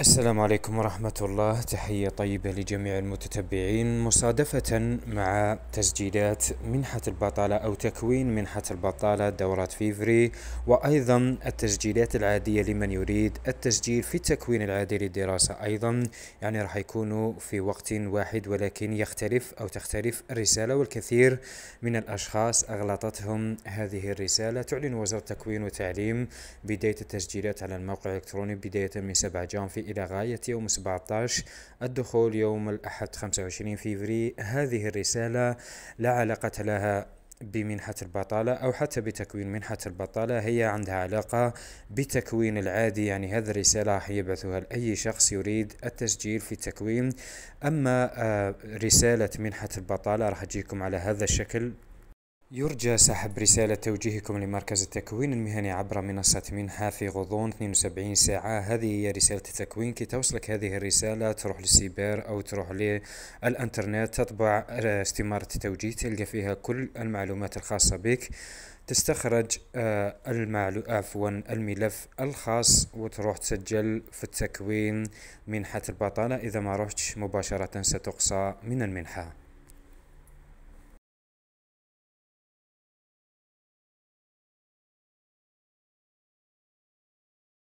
السلام عليكم ورحمة الله تحية طيبة لجميع المتتبعين مصادفة مع تسجيلات منحة البطالة أو تكوين منحة البطالة دورة فيفري وأيضا التسجيلات العادية لمن يريد التسجيل في التكوين العادي للدراسة أيضا يعني راح يكونوا في وقت واحد ولكن يختلف أو تختلف الرسالة والكثير من الأشخاص أغلطتهم هذه الرسالة تعلن وزارة التكوين والتعليم بداية التسجيلات على الموقع الإلكتروني بداية من 7 جانفي إلى غاية يوم 17 الدخول يوم الأحد 25 فيفري هذه الرسالة لا علاقة لها بمنحة البطالة أو حتى بتكوين منحة البطالة هي عندها علاقة بتكوين العادي يعني هذه الرسالة يبعثها لأي شخص يريد التسجيل في التكوين أما آه، رسالة منحة البطالة راح تجيكم على هذا الشكل يرجى سحب رسالة توجيهكم لمركز التكوين المهني عبر منصة منحة في غضون 72 ساعة هذه هي رسالة التكوين كي توصلك هذه الرسالة تروح للسيبر أو تروح للإنترنت تطبع استمارة التوجيه تلقى فيها كل المعلومات الخاصة بك تستخرج آه، المعلو... عفوا الملف الخاص وتروح تسجل في التكوين منحة البطالة إذا ما رحتش مباشرة ستقصى من المنحة